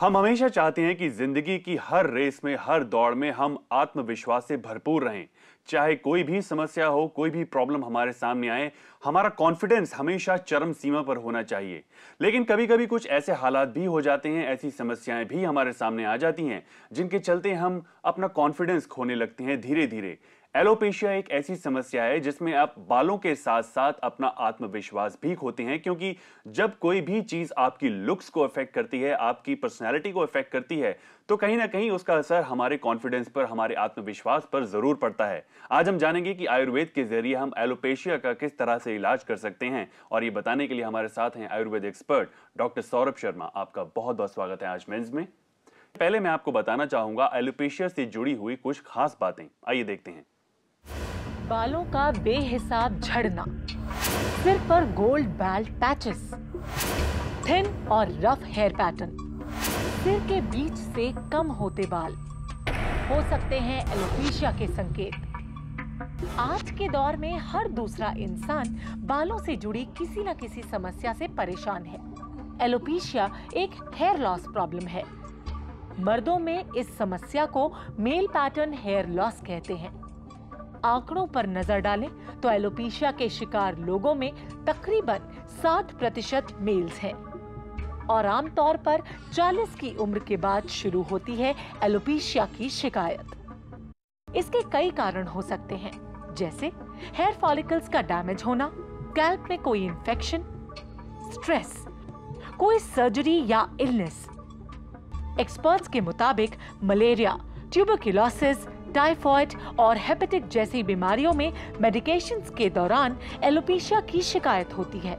हम हमेशा चाहते हैं कि जिंदगी की हर रेस में हर दौड़ में हम आत्मविश्वास से भरपूर रहें चाहे कोई भी समस्या हो कोई भी प्रॉब्लम हमारे सामने आए हमारा कॉन्फिडेंस हमेशा चरम सीमा पर होना चाहिए लेकिन कभी कभी कुछ ऐसे हालात भी हो जाते हैं ऐसी समस्याएं भी हमारे सामने आ जाती हैं जिनके चलते हम अपना कॉन्फिडेंस खोने लगते हैं धीरे धीरे एलोपेशिया एक ऐसी समस्या है जिसमें आप बालों के साथ साथ अपना आत्मविश्वास भी खोते हैं क्योंकि जब कोई भी चीज़ आपकी लुक्स को अफेक्ट करती है आपकी पर्सनैलिटी को अफेक्ट करती है तो कहीं ना कहीं उसका असर हमारे कॉन्फिडेंस पर हमारे आत्मविश्वास पर ज़रूर पड़ता है आज हम जानेंगे कि आयुर्वेद के जरिए हम एलोपेशिया का किस तरह से इलाज कर सकते हैं और ये बताने के लिए हमारे साथ हैं आयुर्वेद एक्सपर्ट डॉक्टर सौरभ शर्मा आपका बहुत बहुत स्वागत है आज मेन्स में पहले मैं आपको बताना चाहूंगा एलोपेशिया से जुड़ी हुई कुछ खास बातें आइए देखते हैं बालों का बेहिसाब झड़ना सिर पर गोल्ड बैल्ट पैचेस थिन और रफ हेयर पैटर्न सिर के बीच से कम होते बाल हो सकते हैं एलोपीशिया के संकेत आज के दौर में हर दूसरा इंसान बालों से जुड़ी किसी न किसी समस्या से परेशान है एलोपीशिया एक हेयर लॉस प्रॉब्लम है मर्दों में इस समस्या को मेल पैटर्न हेयर लॉस कहते हैं आंकड़ों पर नजर डालें तो एलोपीशिया के शिकार लोगों में तकरीबन सात प्रतिशत मेल्स हैं और आमतौर पर 40 की उम्र के बाद शुरू होती है एलोपीशिया की शिकायत इसके कई कारण हो सकते हैं जैसे हेयर फॉलिकल्स का डैमेज होना कैल्प में कोई इन्फेक्शन स्ट्रेस कोई सर्जरी या इलनेस एक्सपर्ट्स के मुताबिक मलेरिया ट्यूबरक्यूलोसिस टाइफॉइड और हेपेटिक जैसी बीमारियों में मेडिकेशंस के दौरान एलोपेशिया की शिकायत होती है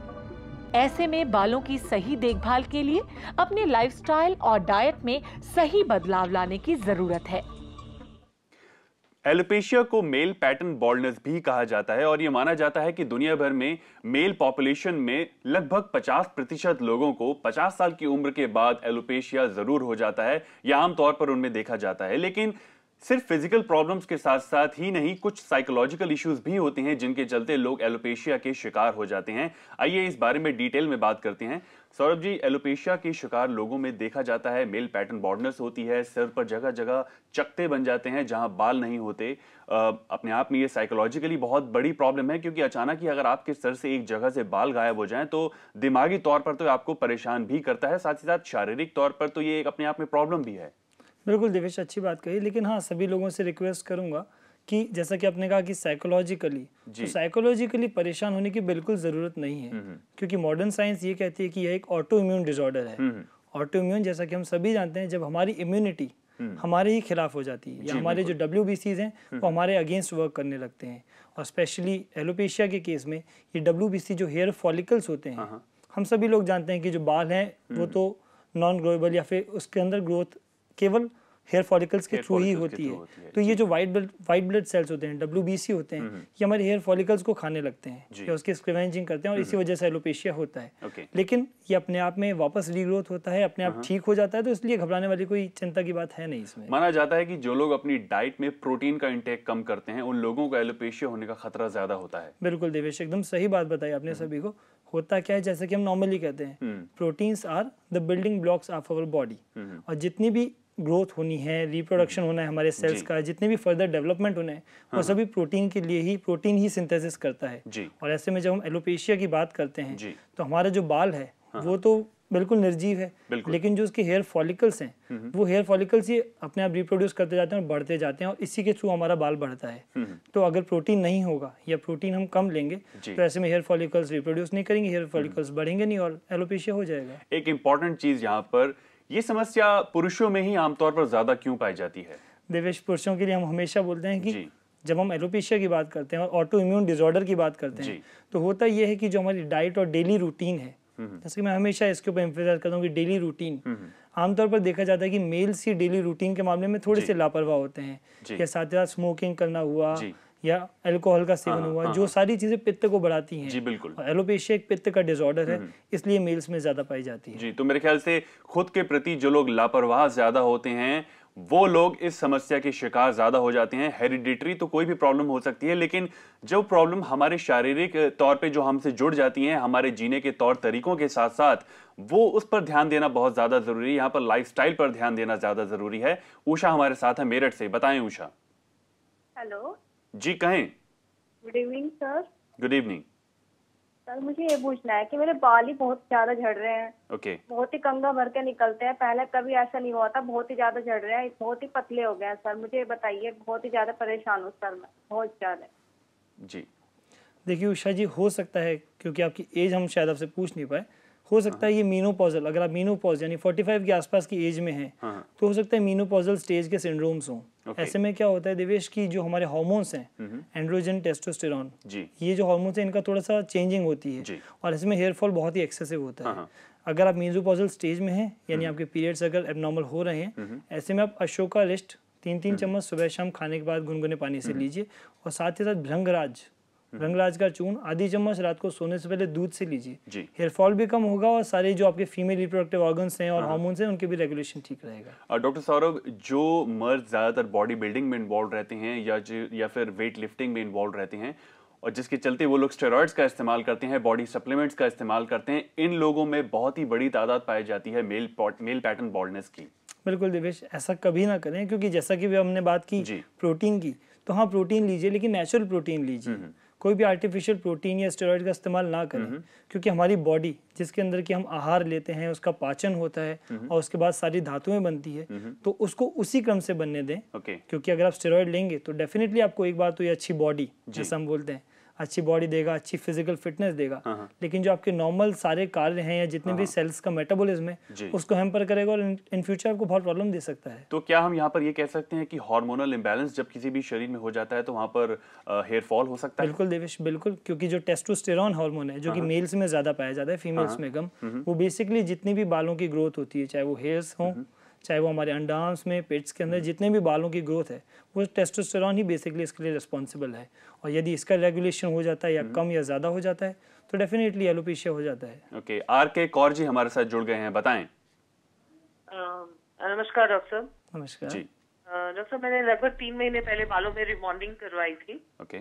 ऐसे में बालों की सही देखभाल के लिए अपने लाइफस्टाइल और डाइट में सही बदलाव लाने की जरूरत है एलोपेशिया को मेल पैटर्न बॉल्डनेस भी कहा जाता है और ये माना जाता है कि दुनिया भर में मेल पॉपुलेशन में लगभग 50 प्रतिशत लोगों को 50 साल की उम्र के बाद एलोपेशिया जरूर हो जाता है या आमतौर पर उनमें देखा जाता है लेकिन सिर्फ फिजिकल प्रॉब्लम्स के साथ साथ ही नहीं कुछ साइकोलॉजिकल इश्यूज भी होते हैं जिनके चलते लोग एलोपेशिया के शिकार हो जाते हैं आइए इस बारे में डिटेल में बात करते हैं सौरभ जी एलोपेशिया के शिकार लोगों में देखा जाता है मेल पैटर्न बॉर्डनेस होती है सिर पर जगह जगह चकते बन जाते हैं जहां बाल नहीं होते आ, अपने आप में ये साइकोलॉजिकली बहुत बड़ी प्रॉब्लम है क्योंकि अचानक ही अगर आपके सर से एक जगह से बाल गायब हो जाए तो दिमागी तौर पर तो आपको परेशान भी करता है साथ ही साथ शारीरिक तौर पर तो ये एक अपने आप में प्रॉब्लम भी है बिल्कुल दिवेश अच्छी बात कही लेकिन हाँ सभी लोगों से रिक्वेस्ट करूंगा कि जैसा कि आपने कहा कि साइकोलॉजिकली तो साइकोलॉजिकली परेशान होने की बिल्कुल ज़रूरत नहीं है हम्म, हम्म। क्योंकि मॉडर्न साइंस ये कहती है कि यह एक ऑटो इम्यून डिजॉर्डर है ऑटो इम्यून हम्म, जैसा कि हम सभी जानते हैं जब हमारी इम्यूनिटी हमारे ही खिलाफ हो जाती है या हमारे जो डब्ल्यू हैं वो हमारे अगेंस्ट वर्क करने लगते हैं और स्पेशली एलोपेशिया के केस में ये डब्ल्यू जो हेयर फॉलिकल्स होते हैं हाँ, हाँ। हम सभी लोग जानते हैं कि जो बाल हैं वो तो नॉन ग्रोएबल या फिर उसके अंदर ग्रोथ केवल हेयर फॉलिकल्स के थ्रू ही होती है, तो ये जो white blood white blood cells होते हैं डब्ल्यू होते हैं ये हमारे हेयर फॉलिकल्स को खाने लगते हैं या उसकी स्क्रिवेंजिंग करते हैं और इसी वजह से एलोपेशिया होता है लेकिन ये अपने आप में वापस रीग्रोथ होता है अपने आप हाँ। ठीक हो जाता है तो इसलिए घबराने वाली कोई चिंता की बात है नहीं इसमें माना जाता है कि जो लोग अपनी डाइट में प्रोटीन का इंटेक कम करते हैं उन लोगों को एलोपेशिया होने का खतरा ज्यादा होता है बिल्कुल देवेश एकदम सही बात बताई आपने हम्म। सभी को होता क्या है जैसे कि हम नॉर्मली कहते हैं proteins are the building blocks of our body और जितनी भी ग्रोथ होनी है रिप्रोडक्शन हम्म। होना है हमारे सेल्स का जितने भी फर्दर डेवलपमेंट होना है वो हाँ, हाँ। सभी प्रोटीन के लिए ही प्रोटीन ही सिंथेसिस करता है और ऐसे में जब हम एलोपेशिया की बात करते हैं तो हमारा जो बाल है हाँ, वो तो बिल्कुल निर्जीव है बिल्कुल। लेकिन जो उसके हेयर फॉलिकल्स हैं हम्म, हम्म। वो हेयर फॉलिकल्स ही अपने आप रिप्रोड्यूस करते जाते हैं और बढ़ते जाते हैं और इसी के थ्रू हमारा बाल बढ़ता है तो अगर प्रोटीन नहीं होगा या प्रोटीन हम कम लेंगे तो ऐसे में हेयर फॉलिकल्स रिप्रोड्यूस नहीं करेंगे हेयर फॉलिकल्स बढ़ेंगे नहीं और एलोपेशिया हो जाएगा एक इम्पॉर्टेंट चीज यहाँ पर ये समस्या पुरुषों में ही आमतौर पर ज्यादा क्यों पाई जाती है देवेश पुरुषों के लिए हम हमेशा बोलते हैं कि जब हम एलोपेशिया की बात करते हैं और ऑटो इम्यून डिजॉर्डर की बात करते हैं तो होता यह है कि जो हमारी डाइट और डेली रूटीन है हम्म, हम्म। जैसे कि मैं हमेशा इसके ऊपर एम्फेसाइज करता हूँ कि डेली रूटीन हम्म, आमतौर पर देखा जाता है कि मेल्स ही डेली रूटीन के मामले में थोड़े से लापरवाह होते हैं या साथ ही साथ स्मोकिंग करना हुआ या अल्कोहल का सेवन हाँ, हुआ हाँ, जो हाँ। सारी चीजें पित्त को बढ़ाती हैं जी बिल्कुल एलोपेशिया एक पित्त का डिसऑर्डर है हम्म। इसलिए मेल्स में ज्यादा पाई जाती है जी तो मेरे ख्याल से खुद के प्रति जो लोग लापरवाह ज्यादा होते हैं वो लोग इस समस्या के शिकार ज्यादा हो जाते हैं हेरिडिटरी तो कोई भी प्रॉब्लम हो सकती है लेकिन जो प्रॉब्लम हमारे शारीरिक तौर पे जो हमसे जुड़ जाती हैं हमारे जीने के तौर तरीकों के साथ साथ वो उस पर ध्यान देना बहुत ज्यादा जरूरी है यहाँ पर लाइफस्टाइल पर ध्यान देना ज्यादा जरूरी है उषा हमारे साथ है मेरठ से बताएं उषा हेलो जी कहें good evening sir good evening sir मुझे ये पूछना है कि मेरे बाल ही बहुत ज्यादा झड़ रहे हैं ओके okay. बहुत ही कंगा भर के निकलते हैं पहले कभी ऐसा नहीं हुआ था बहुत ही ज्यादा झड़ रहे हैं बहुत ही पतले हो गए हैं सर मुझे बताइए बहुत ही ज्यादा परेशान हूँ सर मैं बहुत ज्यादा जी देखिए उषा जी हो सकता है क्योंकि आपकी एज हम शायद आपसे पूछ नहीं पाए हो सकता है हाँ। ये मीनोपॉजल अगर आप मीनोपॉज यानी 45 के आसपास की एज में हैं हाँ, हाँ। तो हो सकता है मीनोपॉजल स्टेज के सिंड्रोम्स हों ऐसे में क्या होता है देवेश की जो हमारे हॉर्मोन्स हैं एंड्रोजन टेस्टोस्टेरॉन ये जो हॉर्मोन्स हैं इनका थोड़ा सा चेंजिंग होती है और इसमें हेयर फॉल बहुत ही एक्सेसिव होता है हाँ, हाँ। अगर आप मीजोपोजल स्टेज में हैं यानी हम्म। आपके पीरियड्स अगर एबनॉर्मल हो रहे हैं ऐसे में आप अशोका लिस्ट तीन तीन हम्म। चम्मच सुबह शाम खाने के बाद गुनगुने पानी से हम्म। लीजिए और साथ ही साथ भ्रंगराज हम्म। रंगराज का चून आधी चम्मच रात को सोने से पहले दूध से लीजिए हेयर फॉल भी कम होगा और सारे जो आपके फीमेल रिप्रोडक्टिव ऑर्गन है और हार्मोन है उनके भी रेगुलेशन ठीक रहेगा डॉक्टर सौरभ जो मर्द ज़्यादातर बॉडी बिल्डिंग में इन्वॉल्व रहते हैं या या फिर वेट लिफ्टिंग में इन्वॉल्व रहते हैं और जिसके चलते वो लोग स्टेरॉइड्स का इस्तेमाल करते हैं बॉडी सप्लीमेंट्स का इस्तेमाल करते हैं इन लोगों में बहुत ही बड़ी तादाद पाई जाती है मेल मेल पैटर्न बॉल्डनेस की बिल्कुल दिवेश ऐसा कभी ना करें क्योंकि जैसा कि भी हमने बात की प्रोटीन की तो हाँ प्रोटीन लीजिए लेकिन नेचुरल प्रोटीन लीजिए हम्म, हम्म। कोई भी आर्टिफिशियल प्रोटीन या स्टेरॉइड का इस्तेमाल ना करें हम्म। क्योंकि हमारी बॉडी जिसके अंदर की हम आहार लेते हैं उसका पाचन होता है हम्म। और उसके बाद सारी धातुएं बनती है हम्म। तो उसको उसी क्रम से बनने दें क्योंकि अगर आप स्टेरॉयड लेंगे तो डेफिनेटली आपको एक बार तो ये अच्छी बॉडी जैसे हम बोलते हैं अच्छी बॉडी देगा अच्छी फिजिकल फिटनेस देगा हाँ, हाँ। लेकिन जो आपके नॉर्मल सारे कार्य हैं या जितने हाँ, भी सेल्स का मेटाबॉलिज्म है उसको हेम्पर करेगा और इन फ्यूचर आपको बहुत प्रॉब्लम दे सकता है तो क्या हम यहाँ पर ये कह सकते हैं कि हार्मोनल इम्बेलेंस जब किसी भी शरीर में हो जाता है तो वहाँ पर हेयर फॉल हो सकता है बिल्कुल देवेश बिल्कुल क्योंकि जो टेस्टोस्टेरॉन हार्मोन है जो कि मेल्स में ज्यादा पाया जाता है फीमेल्स में कम हम्म। वो बेसिकली जितनी भी बालों की ग्रोथ होती है चाहे वो हेयर्स हों हम्म। चाहे वो हमारे अंडांस में पेट्स के अंदर हम्म। जितने भी बालों की ग्रोथ है वो टेस्टोस्टेरॉन ही बेसिकली इसके लिए रिस्पॉन्सिबल है और यदि इसका रेगुलेशन हो जाता है या हम्म। कम या ज़्यादा हो जाता है तो डेफिनेटली एलोपेशिया हो जाता है ओके आर के कौर जी हमारे साथ जुड़ गए हैं बताएं नमस्कार डॉक्टर साहब नमस्कार जी डॉक्टर मैंने लगभग तीन महीने पहले बालों में रिमॉन्डिंग करवाई थी ओके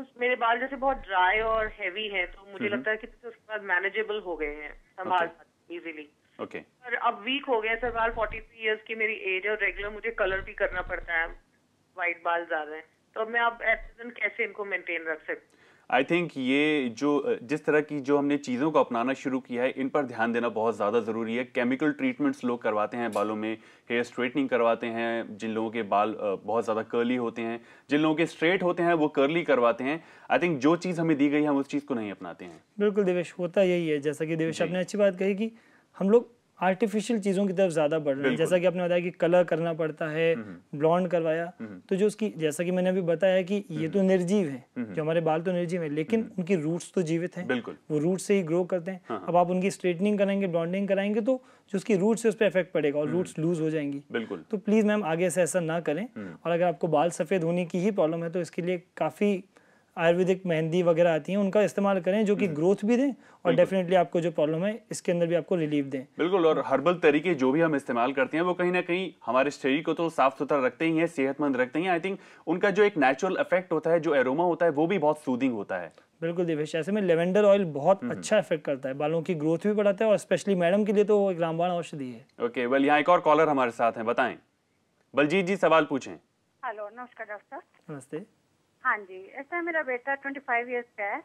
उस मेरे बाल जैसे बहुत ड्राई और हैवी हैं तो मुझे हम्म। लगता है कि तो उसके बाद मैनेजेबल हो गए हैं संभाल इजीली ओके okay. सर अब वीक हो गया सर बाल 43 ईयर्स की मेरी एज है और रेगुलर मुझे कलर भी करना पड़ता है व्हाइट बाल ज्यादा है तो मैं अब एट कैसे इनको मेंटेन रख सकती आई थिंक ये जो जिस तरह की जो हमने चीज़ों को अपनाना शुरू किया है इन पर ध्यान देना बहुत ज़्यादा ज़रूरी है केमिकल ट्रीटमेंट्स लोग करवाते हैं बालों में हेयर स्ट्रेटनिंग करवाते हैं जिन लोगों के बाल बहुत ज़्यादा कर्ली होते हैं जिन लोगों के स्ट्रेट होते हैं वो कर्ली करवाते हैं आई थिंक जो चीज़ हमें दी गई है हम उस चीज़ को नहीं अपनाते हैं बिल्कुल देवेश होता यही है जैसा कि देवेश आपने अच्छी बात कही कि हम लोग आर्टिफिशियल चीज़ों की तरफ ज़्यादा बढ़ रहे हैं जैसा कि आपने बताया कि कलर करना पड़ता है ब्लॉन्ड हम्म। करवाया हम्म। तो जो उसकी जैसा कि मैंने अभी बताया कि ये हम्म। तो निर्जीव है जो हमारे बाल तो निर्जीव है लेकिन उनकी रूट्स तो जीवित हैं वो रूट से ही ग्रो करते हैं हाँ, हाँ। अब आप उनकी स्ट्रेटनिंग कराएंगे ब्लॉन्डिंग कराएंगे तो जो उसकी रूट है उस पर इफेक्ट पड़ेगा और रूट्स लूज हो जाएंगी बिल्कुल तो प्लीज़ मैम आगे से ऐसा ना करें और अगर आपको बाल सफ़ेद होने की ही प्रॉब्लम है तो इसके लिए काफ़ी आयुर्वेदिक मेहंदी वगैरह आती हैं उनका इस्तेमाल करें जो कि ग्रोथ हम्म। भी दें और डेफिनेटली आपको जो प्रॉब्लम है इसके अंदर भी आपको रिलीफ दें बिल्कुल और हर्बल तरीके जो भी हम इस्तेमाल करते हैं वो कहीं ना कहीं हमारे शरीर को तो साफ सुथरा रखते ही है सेहतमंद रखते हैं आई थिंक उनका जो एक नेचुरल इफेक्ट होता है जो एरोमा होता है वो भी बहुत सूदिंग होता है बिल्कुल देवेश ऐसे में लेवेंडर ऑयल बहुत हम्म। अच्छा इफेक्ट करता है बालों की ग्रोथ भी बढ़ाता है और स्पेशली मैडम के लिए तो एक रामबाण औषधि है ओके वेल यहाँ एक और कॉलर हमारे साथ है बताएं बलजीत जी सवाल पूछें हेलो नमस्कार डॉक्टर नमस्ते हाँ जी ऐसा है मेरा बेटा ट्वेंटी फाइव ईयर्स का है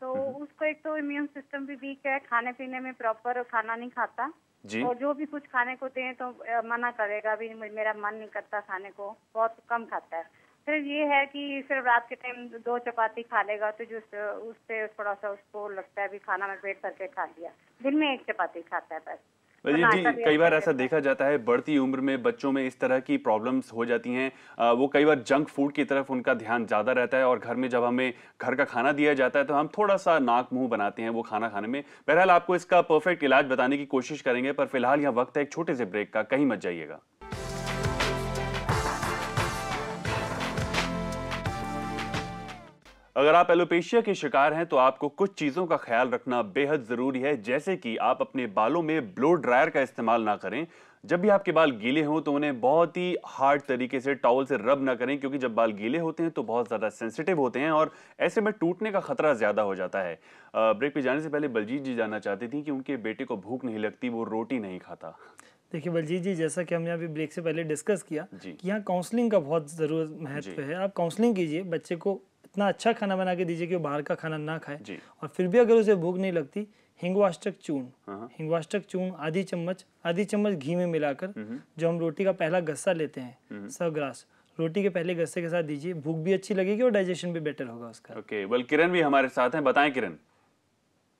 तो हम्म। उसको एक तो इम्यून सिस्टम भी वीक है खाने पीने में प्रॉपर खाना नहीं खाता जी और जो भी कुछ खाने को दे तो मना करेगा भी मेरा मन नहीं करता खाने को बहुत कम खाता है सिर्फ ये है कि सिर्फ रात के टाइम दो चपाती खा लेगा तो जो उस पर थोड़ा सा उसको लगता है भी खाना मैं पेट भर के खा लिया दिन में एक चपाती खाता है बस रजीव तो जी कई बार ऐसा तो। देखा जाता है बढ़ती उम्र में बच्चों में इस तरह की प्रॉब्लम्स हो जाती हैं वो कई बार जंक फूड की तरफ उनका ध्यान ज़्यादा रहता है और घर में जब हमें घर का खाना दिया जाता है तो हम थोड़ा सा नाक मुंह बनाते हैं वो खाना खाने में बहरहाल आपको इसका परफेक्ट इलाज बताने की कोशिश करेंगे पर फिलहाल यह वक्त है एक छोटे से ब्रेक का कहीं मत जाइएगा अगर आप एलोपेशिया के शिकार हैं तो आपको कुछ चीज़ों का ख्याल रखना बेहद ज़रूरी है जैसे कि आप अपने बालों में ब्लो ड्रायर का इस्तेमाल ना करें जब भी आपके बाल गीले हों तो उन्हें बहुत ही हार्ड तरीके से टॉवल से रब ना करें क्योंकि जब बाल गीले होते हैं तो बहुत ज़्यादा सेंसिटिव होते हैं और ऐसे में टूटने का खतरा ज़्यादा हो जाता है ब्रेक पे जाने से पहले बलजीत जी जानना चाहती थी कि उनके बेटे को भूख नहीं लगती वो रोटी नहीं खाता देखिए बलजीत जी जैसा कि हमने अभी ब्रेक से पहले डिस्कस किया कि यहाँ काउंसलिंग का बहुत ज़रूर महत्व है आप काउंसलिंग कीजिए बच्चे को इतना अच्छा खाना बना के दीजिए कि वो बाहर का खाना ना खाए और फिर भी अगर उसे भूख नहीं लगती हिंगवाष्टक चून हाँ। हिंगवाष्टक चून आधी चम्मच आधी चम्मच घी में मिलाकर हम्म। जो हम रोटी का पहला गस्सा लेते हैं हम्म। सौ ग्रास रोटी के पहले गस्से के साथ दीजिए भूख भी अच्छी लगेगी और डाइजेशन भी बेटर होगा उसका ओके okay, वेल किरण भी हमारे साथ हैं बताएं किरण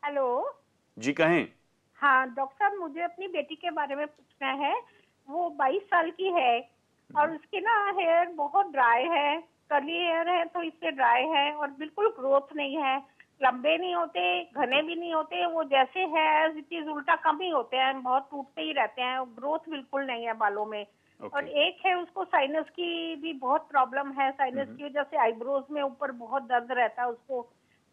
हेलो जी कहें हाँ डॉक्टर साहब मुझे अपनी बेटी के बारे में पूछना है वो 22 साल की है और हम्म। उसके ना हेयर बहुत ड्राई है कली हेयर है तो इससे ड्राई है और बिल्कुल ग्रोथ नहीं है लंबे नहीं होते घने भी नहीं होते वो जैसे है एज उल्टा कम ही होते हैं बहुत टूटते ही रहते हैं ग्रोथ बिल्कुल नहीं है बालों में okay. और एक है उसको साइनस की भी बहुत प्रॉब्लम है साइनस mm-hmm. की वजह से आईब्रोज में ऊपर बहुत दर्द रहता है उसको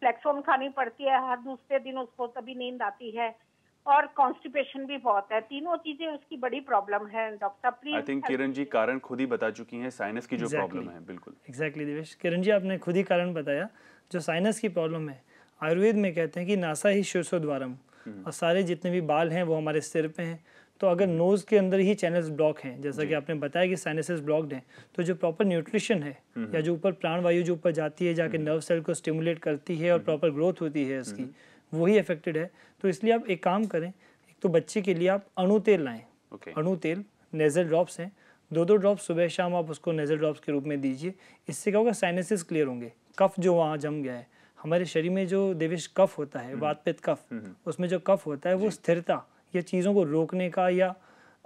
फ्लेक्सोन खानी पड़ती है हर दूसरे दिन उसको तभी नींद आती है और कॉन्स्टिपेशन भी बहुत है तीनों चीजें उसकी बड़ी प्रॉब्लम है doctor please I think Kiran ji कारण खुद ही बता चुकी हैं साइनस की जो exactly. प्रॉब्लम है बिल्कुल एग्जैक्टली exactly, दिवेश किरण जी आपने खुद ही कारण बताया जो साइनस की प्रॉब्लम है आयुर्वेद में कहते हैं कि नासा ही शीर्षो द्वारम हम्म। और सारे जितने भी बाल हैं वो हमारे सिर पे हैं तो अगर नोज़ हम्म। के अंदर ही चैनल्स ब्लॉक हैं जैसा कि आपने बताया कि साइनसेस ब्लॉक्ड हैं तो जो प्रॉपर न्यूट्रिशन है हम्म, या जो ऊपर प्राणवायु जो ऊपर जाती है जाके नर्व सेल को स्टिमुलेट करती है और प्रॉपर ग्रोथ होती है इसकी वही अफेक्टेड है तो इसलिए आप एक काम करें एक तो बच्चे के लिए आप अणु तेल लाएँ okay. अणु तेल नेजल ड्रॉप्स हैं दो दो ड्रॉप सुबह शाम आप उसको नेजल ड्रॉप्स के रूप में दीजिए इससे क्या होगा साइनसिस क्लियर होंगे कफ जो वहाँ जम गया है हमारे शरीर में जो देविश कफ होता है हम्म। वातपित कफ हम्म, हम्म। उसमें जो कफ होता है वो स्थिरता या चीज़ों को रोकने का या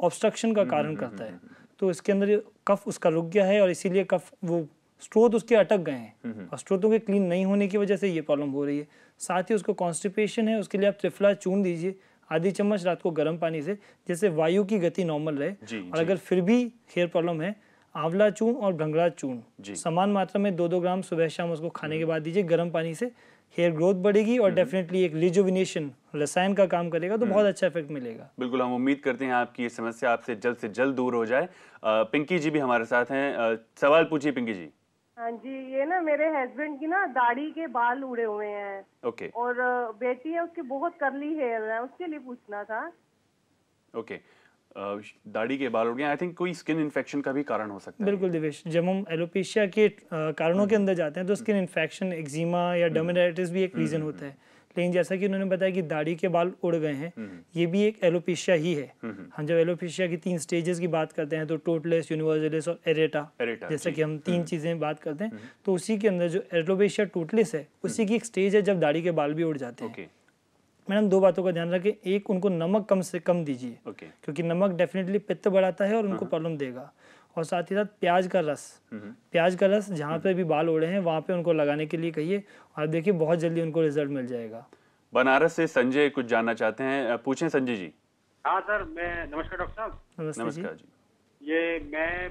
ऑब्स्ट्रक्शन का कारण करता है तो इसके अंदर कफ उसका रुक गया है और इसीलिए कफ वो स्ट्रोथ उसके अटक गए हैं हम्म, हम्म। और स्ट्रोथों के क्लीन नहीं होने की वजह से ये प्रॉब्लम हो रही है साथ ही उसको कॉन्स्टिपेशन है उसके लिए आप त्रिफला चून दीजिए आधी चम्मच रात को गर्म पानी से जिससे वायु की गति नॉर्मल रहे जी, और जी. अगर फिर भी हेयर प्रॉब्लम है आंवला चून और भंगड़ा चून समान मात्रा में दो दो ग्राम सुबह शाम उसको खाने के हम्म। बाद दीजिए गर्म पानी से हेयर ग्रोथ बढ़ेगी और डेफिनेटली एक रिजुविनेशन रसायन का काम करेगा तो बहुत अच्छा इफेक्ट मिलेगा बिल्कुल हम उम्मीद करते हैं आपकी ये समस्या आपसे जल्द से जल्द दूर हो जाए पिंकी जी भी हमारे साथ हैं सवाल पूछिए पिंकी जी हाँ जी ये ना मेरे हस्बैंड की ना दाढ़ी के बाल उड़े हुए हैं ओके okay. और बेटी है उसकी बहुत करली हेयर है उसके लिए पूछना था ओके okay. दाढ़ी के बाल उड़ गए आई थिंक कोई स्किन इन्फेक्शन का भी कारण हो सकता है बिल्कुल दिवेश जब हम एलोपेशिया के कारणों के हम्म। अंदर जाते हैं तो स्किन इन्फेक्शन एक्जिमा या डर्मेटाइटिस हम्म। भी एक रीजन हम्म। होता है लेकिन जैसा कि उन्होंने बताया कि दाढ़ी के बाल उड़ गए हैं हम्म, हम्म। ये भी एक एलोपेशिया ही है हम्म, हम जब एलोपेशिया की तीन स्टेजेस की बात करते हैं तो टोटलेस यूनिवर्सलेस और एरेटा जैसे कि हम तीन चीज़ें बात करते हैं तो उसी के अंदर जो एलोपेशिया टोटलेस है उसी की एक स्टेज है जब दाढ़ी के बाल भी उड़ जाते हैं मैडम दो बातों का ध्यान रखें एक उनको नमक कम से कम दीजिए क्योंकि नमक डेफिनेटली पित्त बढ़ाता है और उनको हाँ, हाँ। प्रॉब्लम देगा और साथ ही साथ प्याज का रस हम्म। प्याज का रस जहाँ हम्म। पे भी बाल उड़े हैं वहाँ पे उनको लगाने के लिए कहिए और देखिए बहुत जल्दी उनको रिजल्ट मिल जाएगा बनारस से संजय कुछ जानना चाहते हैं पूछे संजय जी हाँ सर मैं नमस्कार डॉक्टर साहब नमस्कार जी ये मैं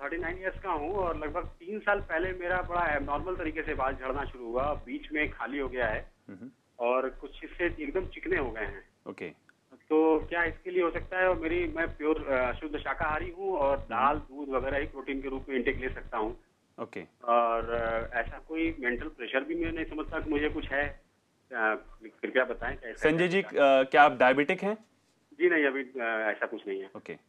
थर्टी नाइन ईयर्स का हूँ और लगभग तीन साल पहले मेरा बड़ा एबनॉर्मल तरीके से बाल झड़ना शुरू हुआ बीच में खाली हो गया है हम्म। और कुछ हिस्से एकदम चिकने हो गए हैं ओके okay. तो क्या इसके लिए हो सकता है और मेरी मैं प्योर शुद्ध शाकाहारी हूँ और हम्म। दाल दूध वगैरह ही प्रोटीन के रूप में इंटेक ले सकता हूँ ओके okay. और ऐसा कोई मेंटल प्रेशर भी मैं नहीं समझता कि मुझे कुछ है कृपया बताएं संजय जी क्या आप डायबिटिक हैं जी नहीं अभी ऐसा कुछ नहीं है ओके okay.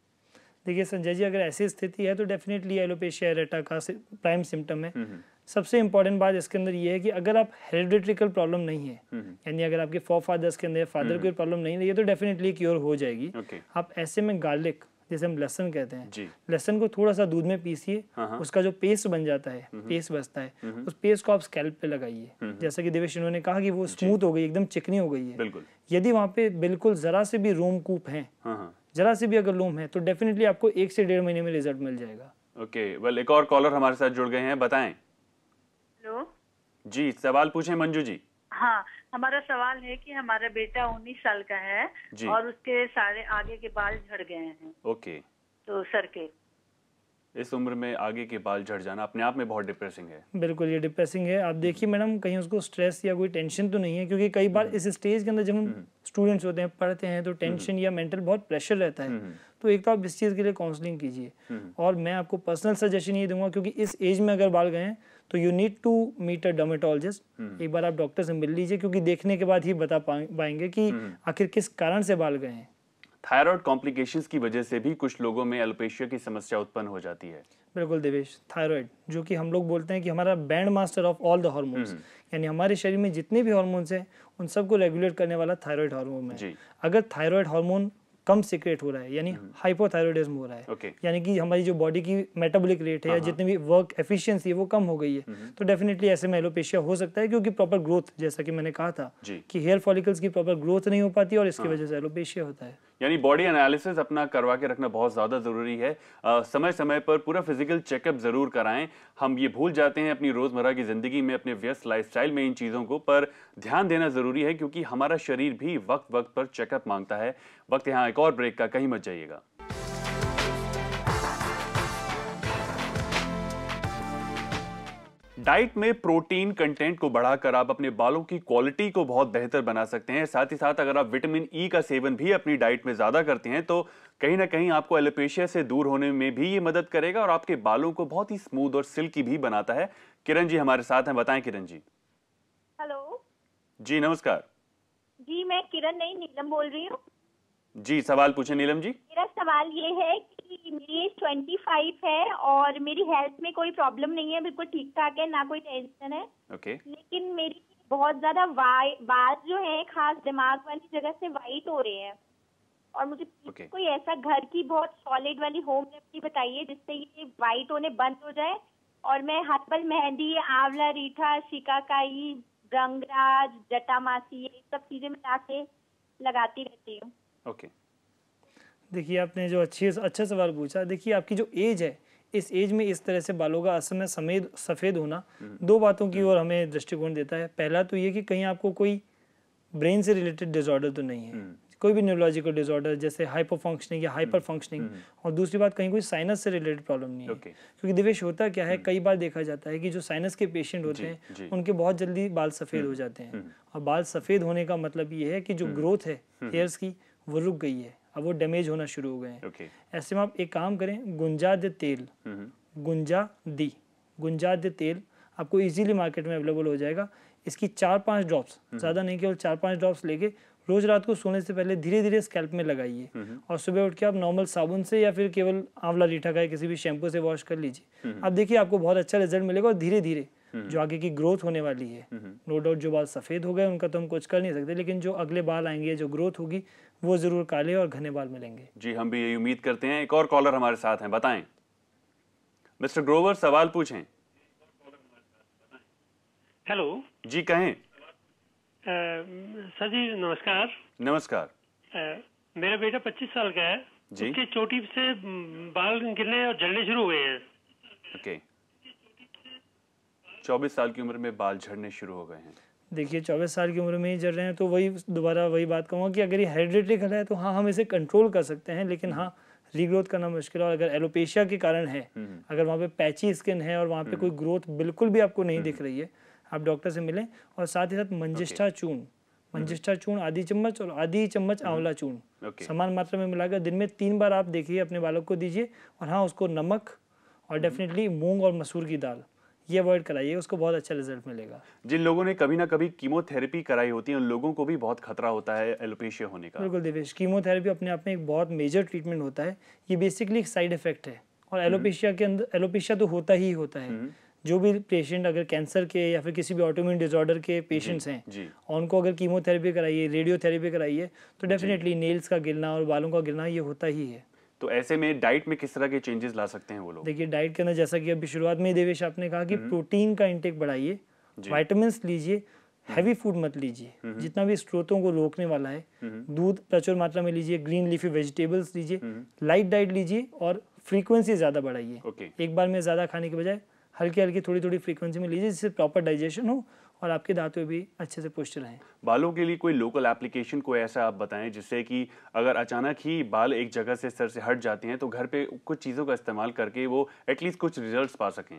देखिए संजय जी अगर ऐसी स्थिति है तो डेफिनेटली एलोपेशिया एरेटा का प्राइम सिम्टम है हम्म, हम्म। सबसे इंपॉर्टेंट बात इसके अंदर ये है कि अगर आप हेरिडिट्रिकल प्रॉब्लम नहीं है हम्म, यानी अगर आपके फो फादर्स के अंदर फादर कोई प्रॉब्लम नहीं है ये तो डेफिनेटली क्योर हो जाएगी okay. आप ऐसे में गार्लिक जैसे हम लहसन कहते हैं लहसन को थोड़ा सा दूध में पीसिए हाँ, हाँ। उसका जो पेस्ट बन जाता है पेस्ट बचता है उस पेस्ट को आप स्कैल्प पे लगाइए जैसा कि देवेश ने कहा कि वो स्मूथ हो गई एकदम चिकनी हो गई है यदि वहाँ पे बिल्कुल जरा से भी रूम कूप है हाँ, जरा से भी अगर लूम है तो डेफिनेटली आपको एक से डेढ़ महीने में रिजल्ट मिल जाएगा ओके okay, वेल well, एक और कॉलर हमारे साथ जुड़ गए हैं बताएं हेलो जी सवाल पूछे मंजू जी हाँ हमारा सवाल है कि हमारा बेटा उन्नीस साल का है और उसके सारे आगे के बाल झड़ गए हैं ओके okay. तो सर के इस उम्र में आगे के बाल झड़ जाना अपने आप में बहुत डिप्रेसिंग है बिल्कुल ये डिप्रेसिंग है आप देखिए मैडम कहीं उसको स्ट्रेस या कोई टेंशन तो नहीं है क्योंकि कई बार हम्म। इस स्टेज के अंदर जब हम स्टूडेंट्स हम्म। होते हैं पढ़ते हैं तो टेंशन हम्म। या मेंटल बहुत प्रेशर रहता है तो एक तो आप इस चीज़ के लिए काउंसलिंग कीजिए और मैं आपको पर्सनल सजेशन ये दूंगा क्योंकि इस एज में अगर बाल गए तो you need to meet a dermatologist एक बार आप डॉक्टर से मिल लीजिए क्योंकि देखने के बाद ही बता पाएंगे कि आखिर किस कारण से बाल गए हैं थायराइड कॉम्प्लिकेशंस की वजह से भी कुछ लोगों में एलोपेशिया की समस्या उत्पन्न हो जाती है बिल्कुल देवेश थायराइड जो कि हम लोग बोलते हैं कि हमारा band master of all the hormones हम्म। यानी हमारे शरीर में जितने भी हार्मोन्स हैं उन सबको रेगुलेट करने वाला थायराइड हार्मोन है अगर थायराइड हार्मोन कम सिक्रेट हो रहा है यानी हम्म। हाइपोथायरॉयडिज्म हो रहा है okay. यानी कि हमारी जो बॉडी की मेटाबॉलिक रेट है या हाँ, हाँ। जितनी भी वर्क एफिशिएंसी है वो कम हो गई है हम्म। तो डेफिनेटली ऐसे में एलोपेशिया हो सकता है क्योंकि प्रॉपर ग्रोथ जैसा कि मैंने कहा था कि हेयर फॉलिकल्स की प्रॉपर ग्रोथ नहीं हो पाती और इसकी हाँ। वजह से एलोपेशिया होता है यानी बॉडी एनालिसिस अपना करवा के रखना बहुत ज़्यादा ज़रूरी है आ, समय समय पर पूरा फिजिकल चेकअप ज़रूर कराएं हम ये भूल जाते हैं अपनी रोज़मर्रा की ज़िंदगी में अपने व्यस्त लाइफस्टाइल में इन चीज़ों को पर ध्यान देना ज़रूरी है क्योंकि हमारा शरीर भी वक्त वक्त पर चेकअप मांगता है वक्त यहाँ एक और ब्रेक का कहीं मत जाइएगा डाइट में प्रोटीन कंटेंट को बढ़ाकर आप अपने बालों की क्वालिटी को बहुत बेहतर बना सकते हैं साथ ही साथ अगर आप विटामिन ई e का सेवन भी अपनी डाइट में ज़्यादा करते हैं तो कहीं ना कहीं आपको एलोपेशिया से दूर होने में भी ये मदद करेगा और आपके बालों को बहुत ही स्मूथ और सिल्की भी बनाता है किरण जी हमारे साथ हैं बताएं किरण जी हेलो जी नमस्कार जी मैं किरण नहीं नीलम बोल रही हूँ जी सवाल पूछे नीलम जी मेरा सवाल ये है कि मेरी एज ट्वेंटी फाइव है और मेरी हेल्थ में कोई प्रॉब्लम नहीं है बिल्कुल ठीक ठाक है ना कोई टेंशन है okay. लेकिन मेरी बहुत ज्यादा बाल जो है खास दिमाग वाली जगह से वाइट हो रहे हैं और मुझे okay. कोई ऐसा घर की बहुत सॉलिड वाली होम रेमेडी बताइए जिससे ये वाइट होने बंद हो जाए और मैं हर्बल मेहंदी आंवला रीठा शिकाकाई गंगराज जटामासी ये सब चीजें मिला के लगाती रहती हूँ ओके okay. देखिए आपने जो अच्छे अच्छा सवाल पूछा देखिए आपकी जो एज है इस एज में इस तरह से बालों का असमय समेद सफ़ेद होना हम्म। दो बातों की ओर हम्म। हमें दृष्टिकोण देता है पहला तो ये कि कहीं आपको कोई ब्रेन से रिलेटेड डिजॉर्डर तो नहीं है हम्म। कोई भी न्यूरोलॉजिकल डिजॉर्डर जैसे हाइपर फंक्शनिंग या हाइपर फंक्शनिंग और दूसरी बात कहीं कोई साइनस से रिलेटेड प्रॉब्लम नहीं है क्योंकि दिवेश होता क्या है कई बार देखा जाता है कि जो साइनस के पेशेंट होते हैं उनके बहुत जल्दी बाल सफ़ेद हो जाते हैं और बाल सफ़ेद होने का मतलब ये है कि जो ग्रोथ है हेयर्स की वो रुक गई है अब वो डैमेज होना शुरू हो गए हैं okay. ऐसे में आप एक काम करें गुंजाद तेल हम्म। गुंजा दी गुंजाद तेल आपको इजीली मार्केट में अवेलेबल हो जाएगा इसकी चार पांच ड्रॉप्स हम्म। ज़्यादा नहीं केवल चार पांच ड्रॉप्स लेके रोज रात को सोने से पहले धीरे धीरे स्कैल्प में लगाइए हम्म। और सुबह उठ के आप नॉर्मल साबुन से या फिर केवल आंवला रीठा का किसी भी शैम्पू से वॉश कर लीजिए अब देखिए आपको बहुत अच्छा रिजल्ट मिलेगा और धीरे धीरे हम्म। जो आगे की ग्रोथ होने वाली है नो हम्म, डाउट हम्म। जो बाल सफ़ेद हो गए उनका तो हम कुछ कर नहीं सकते लेकिन जो अगले बाल आएंगे जो ग्रोथ होगी वो ज़रूर काले और घने बाल मिलेंगे जी हम भी यही उम्मीद करते हैं एक और कॉलर हमारे साथ हैं बताएं मिस्टर ग्रोवर सवाल पूछें हेलो जी कहें सर जी नमस्कार नमस्कार आ, मेरा बेटा 25 साल का है जी उसके चोटी से बाल गिरने और जलने शुरू हुए हैं ओके okay. चौबीस साल की उम्र में बाल झड़ने शुरू हो गए हैं देखिए चौबीस साल की उम्र में ही झड़ रहे हैं तो वही दोबारा वही बात कहूँगा कि अगर ये हेरिडेटरी कला है तो हाँ हम इसे कंट्रोल कर सकते हैं लेकिन हम्म। हाँ रीग्रोथ करना मुश्किल है और अगर एलोपेशिया के कारण है हम्म। अगर वहाँ पे पैची स्किन है और वहाँ पे हम्म। कोई ग्रोथ बिल्कुल भी आपको नहीं दिख रही है आप डॉक्टर से मिलें और साथ ही साथ मंजिष्ठा चून मंजिष्ठा चून आधी चम्मच और आधी चम्मच आंवला चून समान मात्रा में मिलाकर दिन में तीन बार आप देखिए अपने बालक को दीजिए और हाँ उसको नमक और डेफिनेटली मूंग और मसूर की दाल ये अवॉइड कराइए उसको बहुत अच्छा रिजल्ट मिलेगा जिन लोगों ने कभी ना कभी कीमोथेरेपी कराई होती है उन लोगों को भी बहुत खतरा होता है एलोपेशिया होने का बिल्कुल देवेश कीमोथेरेपी अपने आप में एक बहुत मेजर ट्रीटमेंट होता है ये बेसिकली एक साइड इफेक्ट है और एलोपेशिया हम्म। के अंदर एलोपेशिया तो होता ही होता है हम्म। जो भी पेशेंट अगर कैंसर के या फिर किसी भी ऑटोम्यून डिसऑर्डर के पेशेंट्स हैं और उनको अगर कीमोथेरेपी कराइए रेडियोथेरेपी कराइए तो डेफिनेटली नेल्स का गिरना और बालों का गिरना ये होता ही है तो ऐसे में डाइट में किस तरह के चेंजेस ला सकते हैं वो लोग देखिए डाइट के अंदर जैसा कि अभी शुरुआत में देवेश आपने कहा कि प्रोटीन हम्म। का इंटेक बढ़ाइए वाइटामिन लीजिए हैवी हम्म। फूड मत लीजिए हम्म। जितना भी स्रोतों को रोकने वाला है दूध प्रचुर मात्रा में लीजिए ग्रीन लीफी वेजिटेबल्स लीजिए लाइट डाइट लीजिए और फ्रीक्वेंसी ज़्यादा बढ़ाइए एक बार में ज़्यादा खाने के बजाय हल्की हल्की थोड़ी थोड़ी फ्रीक्वेंसी में लीजिए जिससे प्रॉपर डाइजेशन हो और आपके में भी अच्छे से पुष्ट रहें बालों के लिए कोई लोकल एप्लीकेशन को ऐसा आप बताएं जिससे कि अगर अचानक ही बाल एक जगह से सर से हट जाते हैं तो घर पे कुछ चीज़ों का इस्तेमाल करके वो एटलीस्ट कुछ रिजल्ट्स पा सकें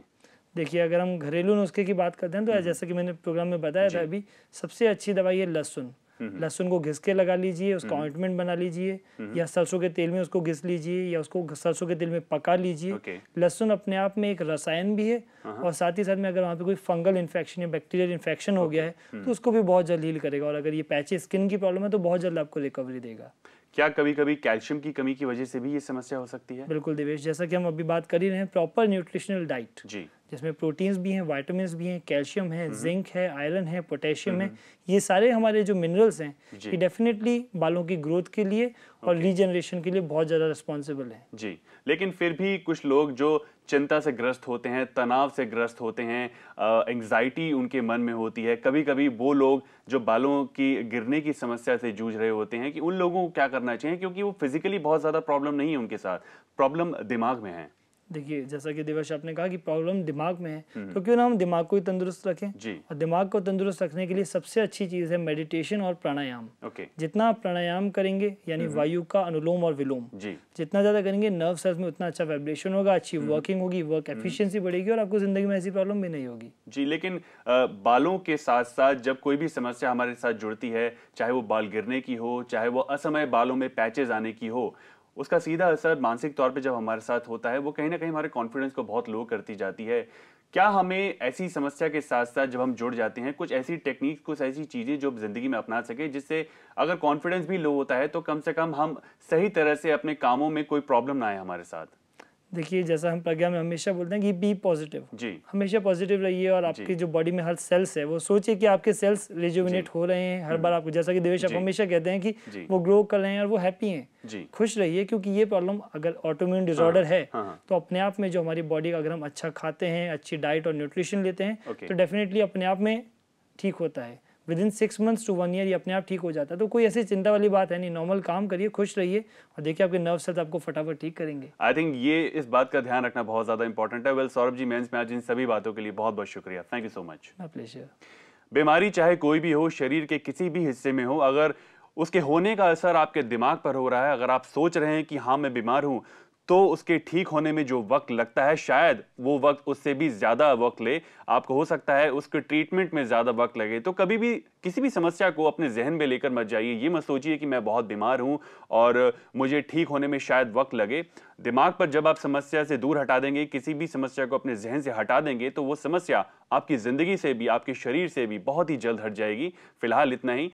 देखिए अगर हम घरेलू नुस्खे की बात करते हैं तो हम्म। जैसा कि मैंने प्रोग्राम में बताया था अभी सबसे अच्छी दवाई है लहसुन हम्म। लहसुन को घिस के लगा लीजिए उसका ऑइंटमेंट हम्म। बना लीजिए हम्म। या सरसों के तेल में उसको घिस लीजिए या उसको सरसों के तेल में पका लीजिए लहसुन अपने आप में एक रसायन भी है हाँ, हाँ। और साथ ही साथ में अगर वहाँ पे कोई फंगल इन्फेक्शन या बैक्टीरियल इन्फेक्शन हो गया है तो उसको भी बहुत जल्द हील करेगा और अगर ये पैचे स्किन की प्रॉब्लम है तो बहुत जल्द आपको रिकवरी देगा क्या कभी कभी कैल्शियम की कमी की वजह से भी ये समस्या हो सकती है बिल्कुल देवेश जैसा कि हम अभी बात कर ही रहे हैं प्रॉपर न्यूट्रिशनल डाइट जी जिसमें प्रोटीन्स भी हैं वाइटामिन भी हैं कैल्शियम है जिंक हम्म। है आयरन है पोटेशियम है हम्म। ये सारे हमारे जो मिनरल्स हैं ये डेफिनेटली बालों की ग्रोथ के लिए और रीजनरेशन के लिए बहुत ज़्यादा रिस्पॉन्सिबल है जी लेकिन फिर भी कुछ लोग जो चिंता से ग्रस्त होते हैं तनाव से ग्रस्त होते हैं एंग्जाइटी उनके मन में होती है कभी कभी वो लोग जो बालों की गिरने की समस्या से जूझ रहे होते हैं कि उन लोगों को क्या करना चाहिए क्योंकि वो फिजिकली बहुत ज़्यादा प्रॉब्लम नहीं है उनके साथ प्रॉब्लम दिमाग में है देखिए जैसा कि दिवश आपने कहा कि प्रॉब्लम दिमाग में है हम्म। तो क्यों ना हम दिमाग को ही तंदुरुस्त रखें और दिमाग को तंदुरुस्त रखने के लिए सबसे अच्छी चीज़ है मेडिटेशन और प्राणायाम जितना प्राणायाम करेंगे यानी हम्म। वायु का अनुलोम और विलोम जितना ज़्यादा करेंगे नर्व सेल्स में उतना अच्छा वाइब्रेशन होगा अच्छी वर्किंग हम्म। होगी वर्क एफिशियंसी बढ़ेगी और आपको जिंदगी में ऐसी प्रॉब्लम भी नहीं होगी जी लेकिन बालों के साथ साथ जब कोई भी समस्या हमारे साथ जुड़ती है चाहे वो बाल गिरने की हो चाहे वो असमय बालों में पैचेज आने की हो उसका सीधा असर मानसिक तौर पे जब हमारे साथ होता है वो कहीं ना कहीं हमारे कॉन्फिडेंस को बहुत लो करती जाती है क्या हमें ऐसी समस्या के साथ साथ जब हम जुड़ जाते हैं कुछ ऐसी टेक्निक कुछ ऐसी चीज़ें जो ज़िंदगी में अपना सके जिससे अगर कॉन्फिडेंस भी लो होता है तो कम से कम हम सही तरह से अपने कामों में कोई प्रॉब्लम ना आए हमारे साथ देखिए जैसा हम प्रज्ञा में हमेशा बोलते हैं कि बी पॉजिटिव हमेशा पॉजिटिव रहिए और आपके जो बॉडी में हर सेल्स है वो सोचिए कि आपके सेल्स रिजुविनेट हो रहे हैं हर बार हम्म। आपको जैसा कि देवेश आप हमेशा कहते हैं कि वो ग्रो कर रहे हैं और वो हैप्पी हैं खुश रहिए क्योंकि ये प्रॉब्लम अगर ऑटोम्यून डिसऑर्डर हाँ। है हाँ, हाँ। तो अपने आप में जो हमारी बॉडी का अगर हम अच्छा खाते हैं अच्छी डाइट और न्यूट्रिशन लेते हैं तो डेफिनेटली अपने आप में ठीक होता है within six months to one year ये अपने आप ठीक हो जाता है तो कोई ऐसी चिंता वाली बात है नहीं नॉर्मल काम करिए खुश रहिए और देखिए आपके नर्व सेल्स आपको फटाफट ठीक करेंगे आई थिंक ये इस बात का ध्यान रखना बहुत ज्यादा इंपॉर्टेंट है वेल सौरभ जी मैं आज इन सभी बातों के लिए बहुत बहुत शुक्रिया thank you so much pleasure बीमारी चाहे कोई भी हो शरीर के किसी भी हिस्से में हो अगर उसके होने का असर आपके दिमाग पर हो रहा है अगर आप सोच रहे हैं कि हाँ मैं बीमार हूँ तो उसके ठीक होने में जो वक्त लगता है शायद वो वक्त उससे भी ज़्यादा वक्त ले आपको हो सकता है उसके ट्रीटमेंट में ज़्यादा वक्त लगे तो कभी भी किसी भी समस्या को अपने जहन में लेकर मत जाइए ये मत सोचिए कि मैं बहुत बीमार हूँ और मुझे ठीक होने में शायद वक्त लगे दिमाग पर जब आप समस्या से दूर हटा देंगे किसी भी समस्या को अपने जहन से हटा देंगे तो वो समस्या आपकी ज़िंदगी से भी आपके शरीर से भी बहुत ही जल्द हट जाएगी फिलहाल इतना ही